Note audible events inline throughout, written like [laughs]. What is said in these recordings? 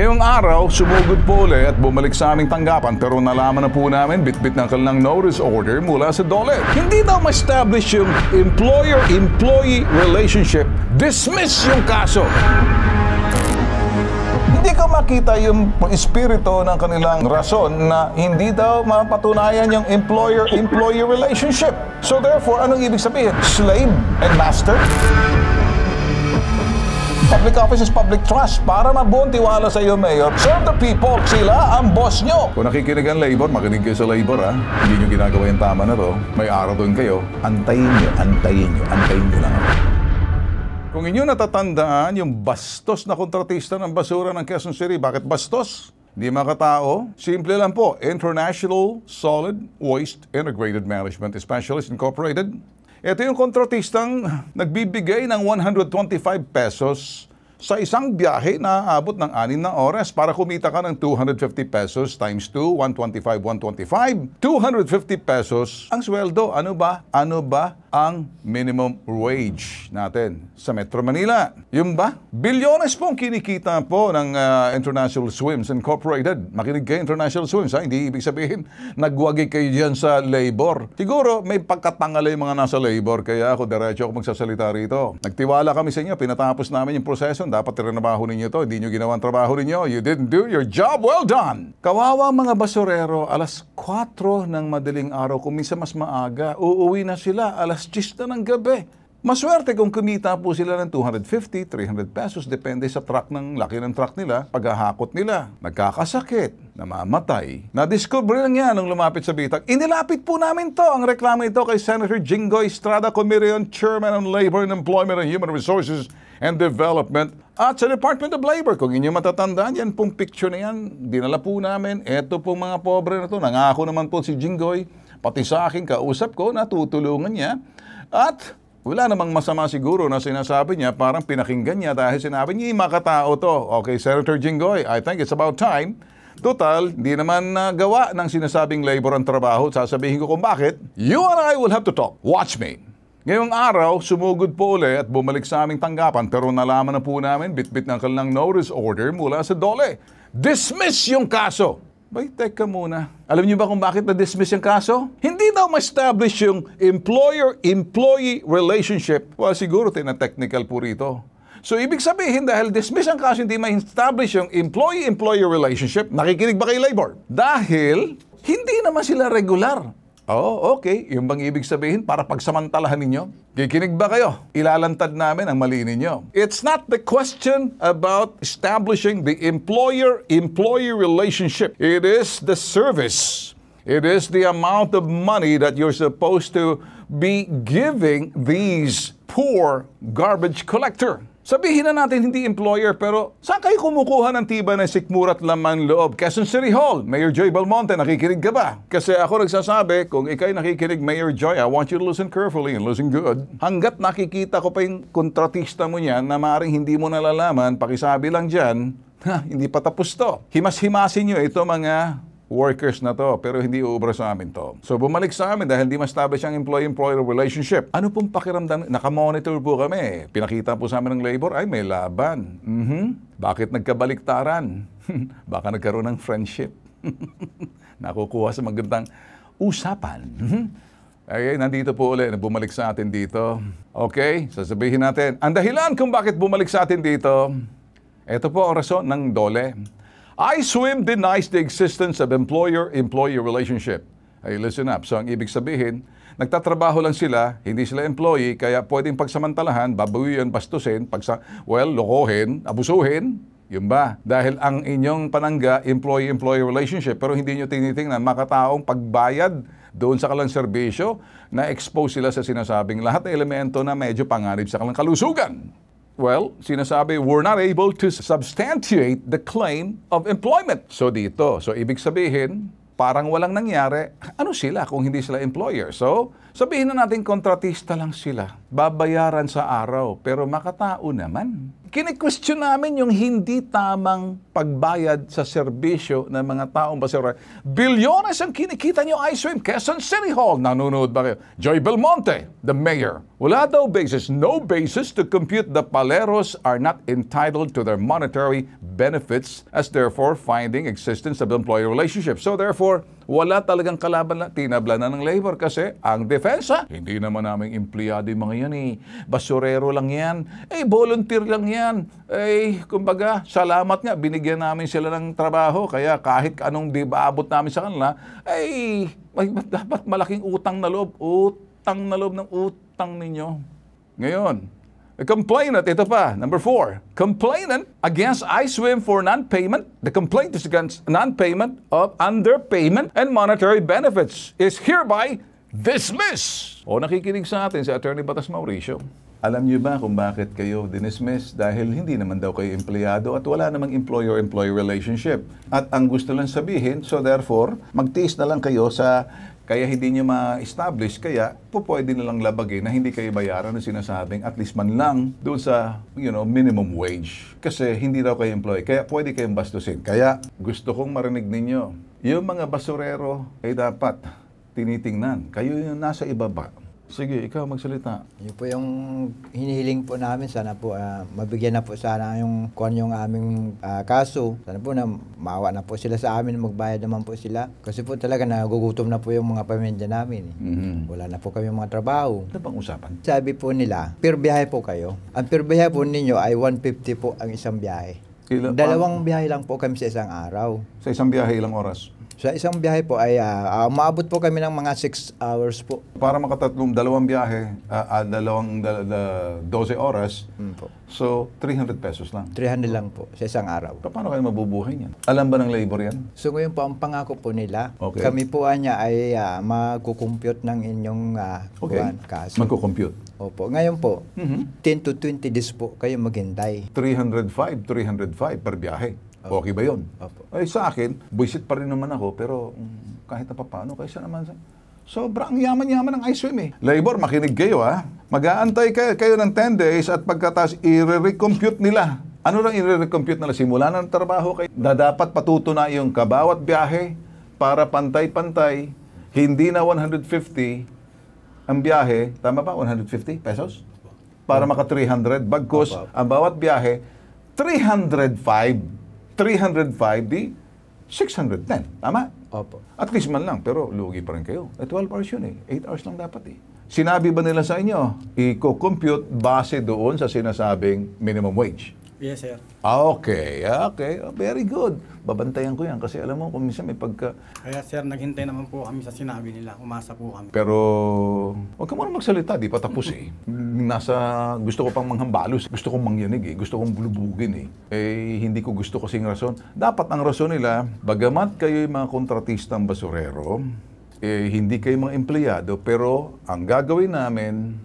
Ngayong araw, sumugod po ulit at bumalik sa aming tanggapan pero nalaman na po namin bitbit ng kanilang notice order mula sa DOLE. Hindi daw ma-establish yung employer-employee relationship. Dismiss yung kaso! Hindi ko makita yung espirito ng kanilang rason na hindi daw mapatunayan yung employer-employee relationship. So therefore, anong ibig sabihin? Slave and master? Public office is public trust. Para mabuong tiwala sa iyo, Mayor, serve the people. Sila ang boss nyo. Kung nakikinig ang labor, makinig kayo sa labor, ha? Hindi nyo ginagawa yung tama na to. May araw doon kayo. Antayin nyo, antayin nyo, antayin nyo lang ako. Kung inyo natatandaan yung bastos na kontratista ng basura ng Quezon City, bakit bastos? Hindi mga katao, simple lang po, International Solid Waste Integrated Management Specialist Incorporated. Ito yung kontratistang nagbibigay ng 125 pesos sa isang biyahe na aabot ng 6 na oras para kumita ka ng 250 pesos times 2, 125, 125, 250 pesos ang sweldo. Ano ba? Ano ba ang minimum wage natin sa Metro Manila. Yun ba? Bilyones po ang kinikita po ng uh, International Swims Incorporated. Makinig kayo International Swims, ha? hindi ibig sabihin nagwagi kayo dyan sa labor. Siguro may pagkatangal yung mga nasa labor kaya ako diretso ako magsasalita rito. Nagtiwala kami sa inyo, pinatapos namin yung proseso, dapat tinrabaho ninyo to, hindi nyo ginawa ang trabaho ninyo, you didn't do your job, well done! Kawawa mga basurero, alas 4 ng madaling araw, kung minsan mas maaga, uuwi na sila alas alas 10 na ng gabi. Maswerte kung kumita po sila ng 250, 300 pesos depende sa truck ng laki ng truck nila, paghahakot nila, nagkakasakit, namamatay. Na-discover lang yan nung lumapit sa bitag. Inilapit po namin to ang reklamo ito kay Senator Jinggoy Estrada Comirion, Chairman on Labor and Employment and Human Resources and Development at sa Department of Labor. Kung inyo matatandaan, yan pong picture na yan, dinala po namin. Ito pong mga pobre na to, nangako naman po si Jinggoy, pati sa akin kausap ko, natutulungan niya at wala namang masama siguro na sinasabi niya, parang pinakinggan niya dahil sinabi niya, makatao to. Okay, Senator Jinggoy, I think it's about time. Total, di naman uh, gawa ng sinasabing labor ang trabaho. Sasabihin ko kung bakit. You and I will have to talk. Watch me. Ngayong araw, sumugod po ulit at bumalik sa aming tanggapan pero nalaman na po namin bitbit ng kanilang notice order mula sa DOLE. Dismiss yung kaso! Bay, teka muna. Alam niyo ba kung bakit na-dismiss yung kaso? Hindi daw ma-establish yung employer-employee relationship. Well, siguro tina-technical po rito. So, ibig sabihin, dahil dismiss ang kaso, hindi ma-establish yung employee-employer relationship. Nakikinig ba kay labor? Dahil, hindi naman sila regular. Oh, okay. Yung bang ibig sabihin para pagsamantalahan ninyo? Kikinig ba kayo? Ilalantad namin ang mali ninyo. It's not the question about establishing the employer-employee relationship. It is the service. It is the amount of money that you're supposed to be giving these poor garbage collector. Sabihin na natin hindi employer pero saan kayo kumukuha ng tiba ng sikmurat at laman loob? Quezon City Hall, Mayor Joy Belmonte, nakikinig ka ba? Kasi ako nagsasabi, kung ikay nakikinig Mayor Joy, I want you to listen carefully and listen good. Hanggat nakikita ko pa yung kontratista mo niyan na maaaring hindi mo nalalaman, pakisabi lang dyan, [laughs] ha, hindi pa tapos to. Himas-himasin nyo ito mga workers na to, pero hindi uubra sa amin to. So bumalik sa amin dahil hindi ma-establish ang employee-employer relationship. Ano pong pakiramdam? Naka-monitor po kami. Pinakita po sa amin ng labor, ay may laban. Mm-hmm. Bakit nagkabaliktaran? [laughs] Baka nagkaroon ng friendship. [laughs] Nakukuha sa magandang usapan. mm Okay, nandito po ulit, bumalik sa atin dito. Okay, sasabihin natin, ang dahilan kung bakit bumalik sa atin dito, ito po ang rason ng dole. ISWIM denies the existence of employer-employee relationship. Ay, listen up. So, ang ibig sabihin, nagtatrabaho lang sila, hindi sila employee, kaya pwedeng pagsamantalahan, babuyan, bastusin, pagsa well, lokohin, abusuhin. Yun ba? Dahil ang inyong panangga, employee-employee relationship, pero hindi nyo tinitingnan, makataong pagbayad doon sa kalang serbisyo, na-expose sila sa sinasabing lahat elemento na medyo panganib sa kalang kalusugan. Well, sinasabi, we're not able to substantiate the claim of employment. So dito, so ibig sabihin, parang walang nangyari, ano sila kung hindi sila employer? So, sabihin na natin kontratista lang sila. Babayaran sa araw, pero makatao naman. Kine-question namin yung hindi tamang pagbayad sa serbisyo ng mga taong basura. Bilyones ang kinikita niyo, iSwim, Quezon City Hall. Nanonood ba kayo? Joy Belmonte, the mayor. Wala daw basis, no basis to compute the paleros are not entitled to their monetary benefits as therefore finding existence of employer relationship. So therefore, wala talagang kalaban na tinabla na ng labor kasi ang defensa, hindi naman naming empleyado yung mga yan eh. Basurero lang yan. Eh, volunteer lang yan. Eh, kumbaga, salamat nga, binigyan namin sila ng trabaho. Kaya kahit anong di ba abot namin sa kanila, ay, eh, may, dapat malaking utang na loob. Utang utang na loob ng utang ninyo. Ngayon, a complainant, ito pa, number four, complainant against ISWIM for non-payment. The complaint is against non-payment of underpayment and monetary benefits is hereby dismissed. O nakikinig sa atin si Attorney Batas Mauricio. Alam niyo ba kung bakit kayo dinismiss? Dahil hindi naman daw kayo empleyado at wala namang employer-employee relationship. At ang gusto lang sabihin, so therefore, magtiis na lang kayo sa kaya hindi nyo ma-establish, kaya po pwede nilang labagin na hindi kayo bayaran ng sinasabing at least man lang doon sa you know, minimum wage. Kasi hindi daw kayo employee, kaya pwede kayong bastusin. Kaya gusto kong marinig ninyo, yung mga basurero ay eh, dapat tinitingnan. Kayo yung nasa ibaba Sige, ikaw magsalita. Yun po yung hinihiling po namin. Sana po uh, mabigyan na po sana yung kon yung aming uh, kaso. Sana po na maawa na po sila sa amin. Magbayad naman po sila. Kasi po talaga nagugutom na po yung mga pamilya namin. Eh. Mm-hmm. Wala na po kami mga trabaho. Ano bang usapan? Sabi po nila, per biyahe po kayo. Ang per biyahe po ninyo ay 150 po ang isang biyahe. Ilan, Dalawang biyahe lang po kami sa isang araw. Sa isang biyahe ilang oras? Sa isang biyahe po ay uh, ah, ah, uh, maabot po kami ng mga 6 hours po. Para makatatlong dalawang biyahe, uh, uh, dalawang da, da, 12 oras, mm po. so 300 pesos lang. 300 lang po sa isang araw. Pa, paano kayo mabubuhay niyan? Alam ba ng labor yan? So ngayon po, ang pangako po nila, okay. kami po niya ay uh, magkukumpute ng inyong uh, okay. Kuhan, kaso. Magkukumpute? Opo. Ngayon po, mm-hmm. 10 to 20 days po kayo maghintay. 305, 305 per biyahe. Opo. Okay ba yun? Opo. Ay, eh, sa akin, buisit pa rin naman ako, pero mm, kahit na papano, kaysa naman sa... Sobrang yaman-yaman ng ice cream eh. Labor, makinig kayo ha. Mag-aantay kayo, kayo ng 10 days at pagkatas, i-recompute nila. Ano lang i-recompute nila? Simula na ng trabaho kayo. Na dapat patuto na yung kabawat biyahe para pantay-pantay, hindi na 150 ang biyahe. Tama ba? 150 pesos? Para maka 300. Bagkus, ang bawat biyahe, 305 305D, 610. Tama? Opo. At least man lang, pero lugi pa rin kayo. Eh, 12 hours yun eh. 8 hours lang dapat eh. Sinabi ba nila sa inyo, i-compute base doon sa sinasabing minimum wage? Yes, sir. Ah, okay. Ah, okay. Ah, very good. Babantayan ko yan kasi alam mo kung minsan may pagka... Kaya sir, naghintay naman po kami sa sinabi nila. Umasa po kami. Pero huwag ka muna magsalita. Di pa tapos eh. [laughs] Nasa... Gusto ko pang manghambalos. Gusto kong mangyanig eh. Gusto kong bulubugin eh. Eh, hindi ko gusto kasing rason. Dapat ang rason nila, bagamat kayo'y mga kontratistang basurero, eh, hindi kayo mga empleyado, pero ang gagawin namin,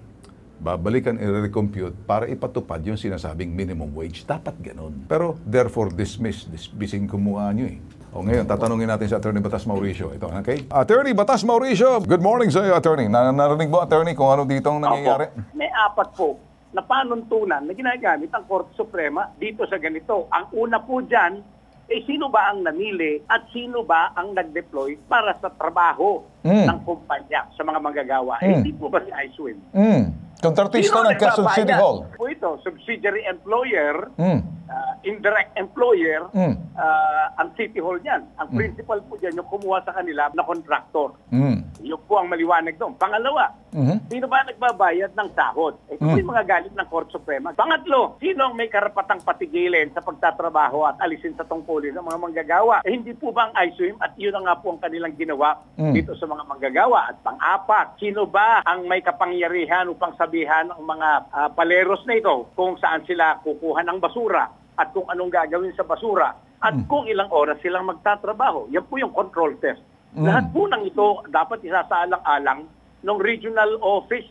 babalikan i-recompute para ipatupad yung sinasabing minimum wage. Dapat ganun. Pero therefore dismiss, dismissing kumuha nyo eh. O ngayon, tatanungin natin si Attorney Batas Mauricio. Ito, okay? Attorney Batas Mauricio, good morning sa iyo, Attorney. Nan narinig mo, Attorney, kung ano dito ang nangyayari? Opo. May apat po na panuntunan na ginagamit ang Court Suprema dito sa ganito. Ang una po dyan, eh sino ba ang namili at sino ba ang nag-deploy para sa trabaho mm. ng kumpanya sa mga manggagawa? Mm. Eh, hmm. di po ba si ISWIM? Mm Kontratista ng Quezon City Hall. Po ito, oh, subsidiary employer. Mm uh, indirect employer mm. uh, ang City Hall niyan. Ang mm. principal po diyan yung kumuha sa kanila na contractor. Mm. Yung po ang maliwanag doon. Pangalawa, mm-hmm. sino ba nagbabayad ng sahod? Eh, mm. yung mga galit ng Court Suprema. Pangatlo, sino ang may karapatang patigilin sa pagtatrabaho at alisin sa tungkulin ng mga manggagawa? Eh, hindi po ba ang ISWIM at yun nga po ang kanilang ginawa mm. dito sa mga manggagawa? At pang-apat, sino ba ang may kapangyarihan upang sabihan ng mga uh, paleros na ito kung saan sila kukuha ng basura? at kung anong gagawin sa basura at mm. kung ilang oras silang magtatrabaho. Yan po yung control test. Mm. Lahat po ng ito dapat isasaalang-alang ng regional office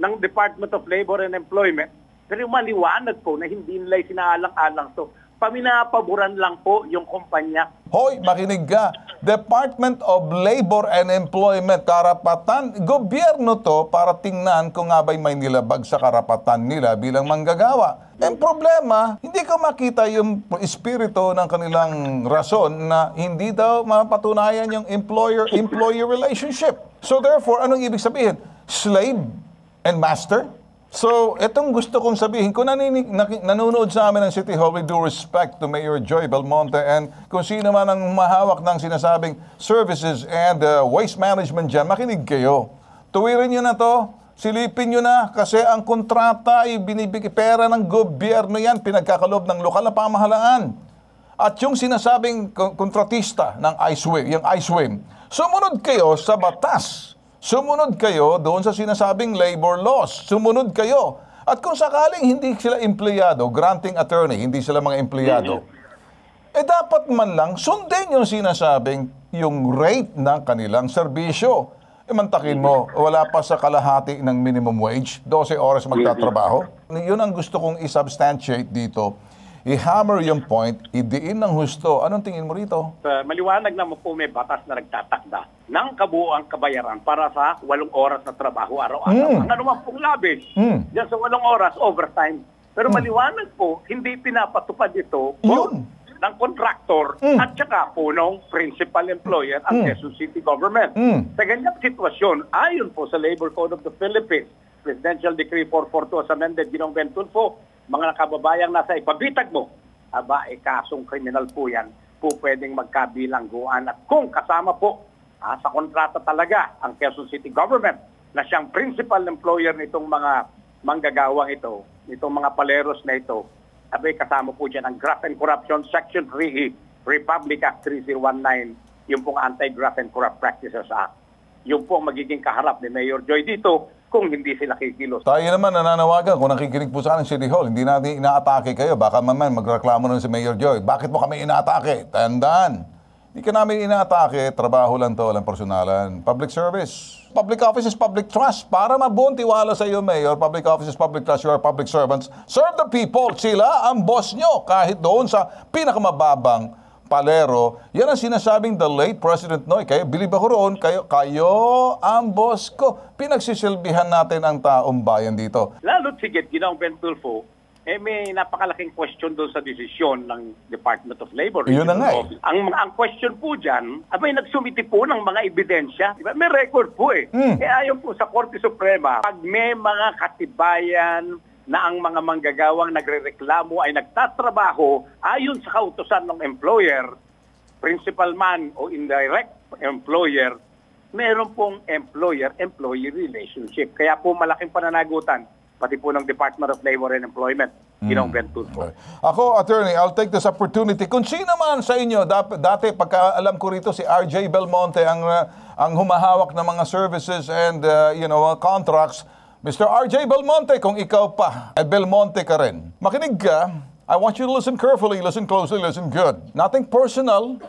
ng Department of Labor and Employment. Pero yung maliwanag po na hindi nila sinaalang-alang. So, paminapaboran lang po yung kumpanya. Hoy, makinig ka. Department of Labor and Employment, karapatan, gobyerno to para tingnan kung nga ba'y may nilabag sa karapatan nila bilang manggagawa. Ang problema, hindi ko makita yung espiritu ng kanilang rason na hindi daw mapatunayan yung employer-employee relationship. So therefore, anong ibig sabihin? Slave and master? So, itong gusto kong sabihin, kung naninig, nanonood sa amin ang City Hall, we do respect to Mayor Joy Belmonte and kung sino man ang mahawak ng sinasabing services and uh, waste management dyan, makinig kayo. Tuwirin nyo na to, silipin nyo na, kasi ang kontrata ay binibigay pera ng gobyerno yan, pinagkakalob ng lokal na pamahalaan. At yung sinasabing kontratista ng ISWIM, yung ISWIM, sumunod kayo sa batas Sumunod kayo doon sa sinasabing labor laws. Sumunod kayo. At kung sakaling hindi sila empleyado, granting attorney, hindi sila mga empleyado, mm-hmm. eh dapat man lang sundin yung sinasabing yung rate ng kanilang serbisyo. E mantakin mo, mm-hmm. wala pa sa kalahati ng minimum wage, 12 oras magtatrabaho. Mm-hmm. Yun ang gusto kong isubstantiate dito i-hammer yung point, idiin ng husto. Anong tingin mo rito? Uh, maliwanag na po may batas na nagtatakda ng kabuuan kabayaran para sa walong oras na trabaho araw-araw. Mm. Ang anumang pong labis, mm. dyan sa walong oras, overtime. Pero hmm. maliwanag po, hindi pinapatupad ito Yun. ng kontraktor mm. at saka po ng principal employer at mm. Quezon City Government. Mm. Sa ganyang sitwasyon, ayon po sa Labor Code of the Philippines, Presidential Decree 442 as amended, Ginong Bentulfo, mga kababayang nasa ipabitag mo, aba, eh, kasong kriminal po yan, po pwedeng magkabilangguan at kung kasama po ah, sa kontrata talaga ang Quezon City Government na siyang principal employer nitong mga manggagawang ito, nitong mga paleros na ito, abay kasama po dyan ang graft and corruption section 3E, e, Republic Act 3019, yung pong Anti-Graft and Corrupt Practices Act. Yung pong magiging kaharap ni Mayor Joy dito kung hindi sila kikilos. Tayo naman nananawagan kung nakikinig po sa akin City Hall, hindi natin inaatake kayo. Baka maman magreklamo nun si Mayor Joy. Bakit mo kami inaatake? Tandaan. Hindi ka namin inaatake. Trabaho lang to, walang personalan. Public service. Public office is public trust. Para mabuntiwala sa iyo, Mayor, public office is public trust. You are public servants. Serve the people. Sila ang boss nyo. Kahit doon sa pinakamababang Palero. Yan ang sinasabing the late President Noy. Kayo, believe ako roon, kayo, kayo ang boss ko. Pinagsisilbihan natin ang taong bayan dito. Lalo tigit, Ginoong Ben Tulfo, eh may napakalaking question doon sa desisyon ng Department of Labor. Yun na nga eh. Ang, ang question po dyan, abay nagsumiti po ng mga ebidensya. Diba? May record po eh. Mm. Eh ayon po sa Korte Suprema, pag may mga katibayan, na ang mga manggagawang nagrereklamo ay nagtatrabaho ayon sa kautosan ng employer, principal man o indirect employer, meron pong employer-employee relationship. Kaya po malaking pananagutan pati po ng Department of Labor and Employment, hmm. Ginong mm. Ako, attorney, I'll take this opportunity. Kung sino man sa inyo, dati pagkaalam ko rito si RJ Belmonte ang, uh, ang humahawak ng mga services and uh, you know, contracts, Mr. RJ Belmonte, kung ikaw pa ay Belmonte ka rin, makinig ka, I want you to listen carefully, listen closely, listen good. Nothing personal,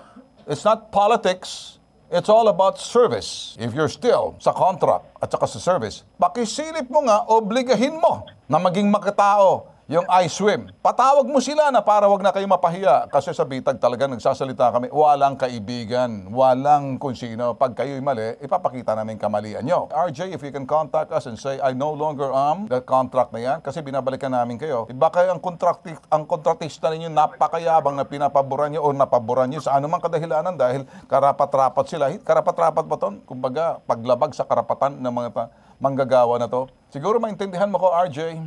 it's not politics, It's all about service. If you're still sa contract at saka sa service, pakisilip mo nga, obligahin mo na maging makatao yung swim. Patawag mo sila na para wag na kayo mapahiya. Kasi sa bitag talaga nagsasalita kami, walang kaibigan, walang kung sino. Pag kayo'y mali, ipapakita namin kamalian nyo. RJ, if you can contact us and say, I no longer am the contract na yan, kasi binabalikan namin kayo. Iba kayo ang, contracti- ang kontratista ninyo napakayabang na pinapaboran nyo o napaboran nyo sa anumang kadahilanan dahil karapat-rapat sila. Karapat-rapat ba ito? Kumbaga, paglabag sa karapatan ng mga ta- manggagawa na to. Siguro maintindihan mo ko, RJ.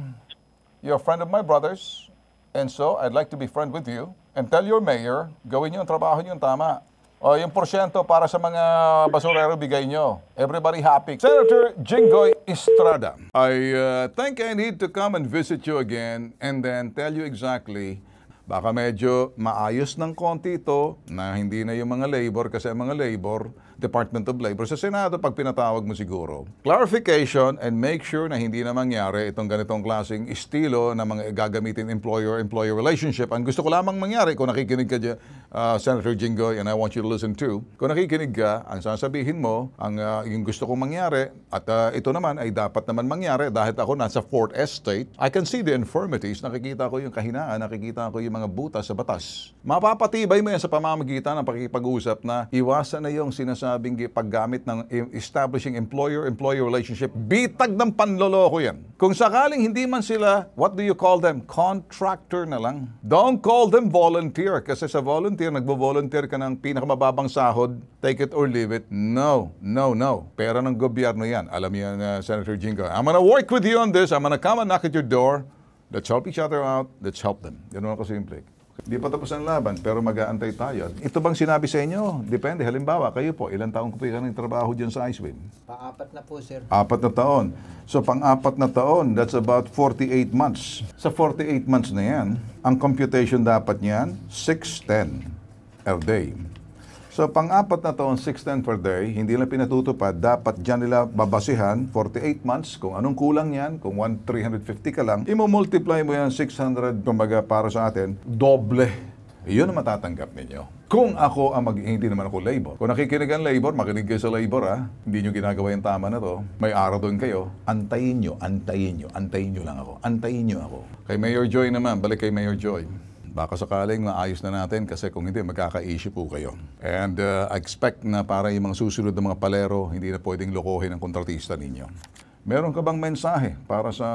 You're a friend of my brother's, and so I'd like to be friend with you. And tell your mayor, gawin niyo ang trabaho niyo tama. O yung porsyento para sa mga basurero bigay nyo. Everybody happy. Senator Jingoy Estrada, I uh, think I need to come and visit you again and then tell you exactly Baka medyo maayos ng konti ito na hindi na yung mga labor kasi ang mga labor, Department of Labor, sa Senado pag pinatawag mo siguro. Clarification and make sure na hindi na mangyari itong ganitong klaseng estilo na mga gagamitin employer-employer relationship. Ang gusto ko lamang mangyari, kung nakikinig ka dyan, uh, Senator Jinggoy, and I want you to listen too. Kung nakikinig ka, ang sasabihin mo, ang uh, yung gusto kong mangyari, at uh, ito naman ay dapat naman mangyari dahil ako nasa 4th estate, I can see the infirmities, nakikita ko yung kahinaan, nakikita ko yung mga butas sa batas. Mapapatibay mo yan sa pamamagitan ng pakikipag-usap na iwasan na yung sinasabing paggamit ng eh, establishing employer-employer relationship. Bitag ng panloloko yan. Kung sakaling hindi man sila, what do you call them? Contractor na lang. Don't call them volunteer kasi sa volunteer, nagbo-volunteer ka ng pinakamababang sahod, take it or leave it. No, no, no. Pera ng gobyerno yan. Alam yan, uh, Senator Jingo. I'm gonna work with you on this. I'm gonna come and knock at your door. Let's help each other out. Let's help them. Ganun ako simple. Di pa tapos ang laban, pero mag-aantay tayo. Ito bang sinabi sa inyo? Depende. Halimbawa, kayo po, ilang taon ko po yung trabaho dyan sa Icewin? Paapat na po, sir. Apat na taon. So, pang-apat na taon, that's about 48 months. Sa 48 months na yan, ang computation dapat niyan, 610 a day. So pang-apat na taon, 610 per day, hindi lang pinatutupad, dapat dyan nila babasihan 48 months, kung anong kulang yan, kung 1,350 ka lang, imo-multiply mo yan 600, kumbaga para sa atin, doble. Iyon ang matatanggap ninyo. Kung ako ang mag hindi naman ako labor. Kung nakikinig ang labor, makinig kayo sa labor ha. Ah. Hindi nyo ginagawa yung tama na to. May araw doon kayo. Antayin nyo, antayin nyo, antayin nyo lang ako. Antayin nyo ako. Kay Mayor Joy naman, balik kay Mayor Joy. Baka sakaling maayos na natin kasi kung hindi, magkaka-issue po kayo. And uh, I expect na para yung mga susunod ng mga palero, hindi na pwedeng lokohin ang kontratista ninyo. Meron ka bang mensahe para sa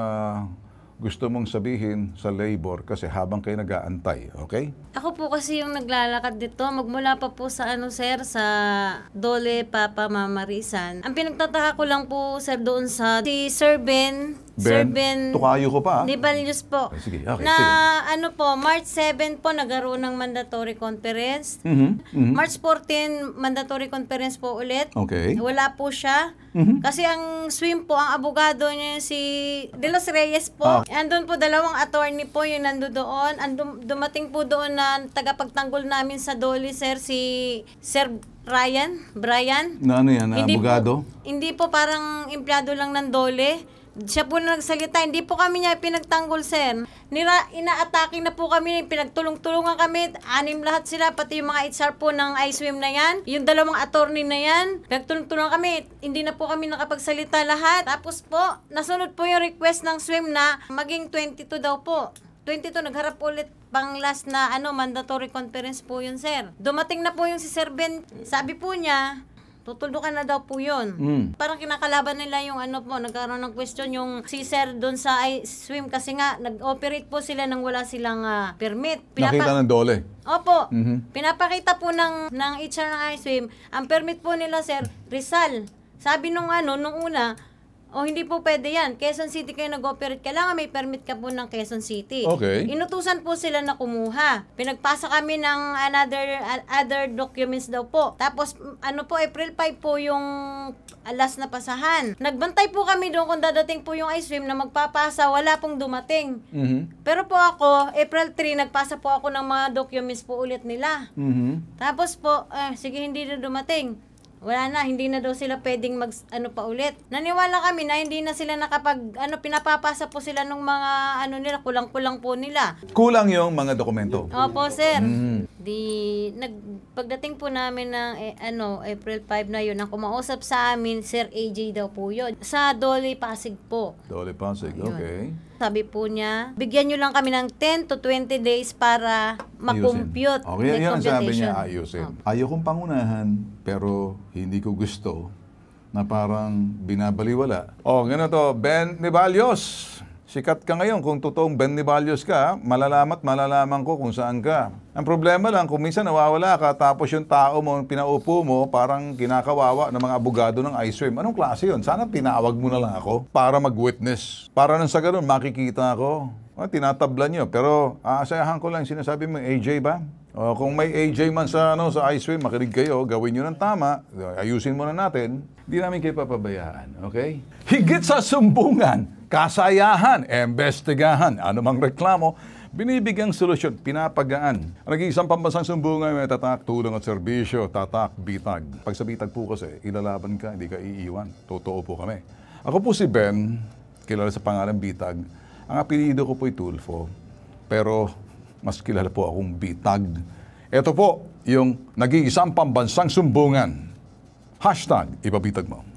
gusto mong sabihin sa labor kasi habang kayo nag-aantay, okay? Ako po kasi yung naglalakad dito, magmula pa po sa ano sir, sa Dole Papa Mamarisan. Ang pinagtataka ko lang po sir doon sa si Sir Ben, Ben, Seven, tukayo ko pa. Libalius po. Oh, sige, okay, na sige. ano po, March 7 po nagaroon ng mandatory conference. Mm-hmm, mm-hmm. March 14, mandatory conference po ulit. Okay. Wala po siya. Mm-hmm. Kasi ang swim po, ang abogado niya si De Los Reyes po. Ah. Andun po dalawang attorney po yung nando doon. Andum, dumating po doon na tagapagtanggol namin sa Dolly, sir, si Sir Ryan, Brian. Na ano yan, na hindi abogado? Po, hindi po parang empleyado lang ng Dole siya po na nagsalita. Hindi po kami niya pinagtanggol, sir. Nira, inaatake na po kami. Pinagtulong-tulungan kami. Anim lahat sila, pati yung mga HR po ng iSwim na yan. Yung dalawang attorney na yan. Pinagtulong-tulungan kami. Hindi na po kami nakapagsalita lahat. Tapos po, nasunod po yung request ng swim na maging 22 daw po. 22, nagharap ulit pang last na ano mandatory conference po yun, sir. Dumating na po yung si Sir Ben. Sabi po niya, tutuldukan na daw po yun. Mm. Parang kinakalaban nila yung ano po, nagkaroon ng question yung si sir doon sa I swim kasi nga nag-operate po sila nang wala silang uh, permit. Pinapa- Nakita ng dole. Opo. Mm-hmm. Pinapakita po ng, ng HR ng I swim, ang permit po nila sir, Rizal. Sabi nung ano, nung una, Oh, hindi po pwede yan. Quezon City kayo nag-operate. Kailangan may permit ka po ng Quezon City. Okay. Inutusan po sila na kumuha. Pinagpasa kami ng another other documents daw po. Tapos ano po April 5 po yung alas na pasahan. Nagbantay po kami doon kung dadating po yung ice cream na magpapasa. Wala pong dumating. Mm-hmm. Pero po ako, April 3, nagpasa po ako ng mga documents po ulit nila. Mm-hmm. Tapos po, eh, sige hindi na dumating wala na, hindi na daw sila pwedeng mag ano pa ulit. Naniwala kami na hindi na sila nakapag ano pinapapasa po sila ng mga ano nila, kulang-kulang po nila. Kulang yung mga dokumento. Opo, sir. Mm. Di nag pagdating po namin ng eh, ano April 5 na yun, ang kumausap sa amin Sir AJ daw po yun. Sa Dolly Pasig po. Dolly Pasig, okay. Yun. Sabi po niya, bigyan nyo lang kami ng 10 to 20 days para makompute. Okay, yan ang sabi niya, ayusin. Okay. Ayaw kong pangunahan, pero hindi ko gusto na parang binabaliwala. O, oh, ganito, Ben Nebalios. Sikat ka ngayon. Kung totoong Benny Valios ka, malalamat malalaman ko kung saan ka. Ang problema lang, kung minsan nawawala ka, tapos yung tao mo, pinaupo mo, parang kinakawawa ng mga abogado ng ice ISWIM. Anong klase yon? Sana tinawag mo na lang ako para mag-witness. Para nang sa ganun, makikita ako. O, ah, tinatabla nyo. Pero aasayahan ko lang, sinasabi mo, AJ ba? O, kung may AJ man sa, ano, sa ISWIM, makinig kayo, gawin nyo ng tama, ayusin mo na natin. Hindi namin kayo papabayaan, okay? Higit sa sumbungan! kasayahan, embestigahan, anumang reklamo, binibigyang solusyon, pinapagaan. Naging ano, isang pambansang sumbungan, may tatak, tulong at serbisyo, tatak, bitag. Pag sa bitag po kasi, ilalaban ka, hindi ka iiwan. Totoo po kami. Ako po si Ben, kilala sa pangalan Bitag. Ang apelido ko po ay Tulfo, pero mas kilala po akong Bitag. Ito po yung nag-iisang pambansang sumbungan. Hashtag, ipabitag mo.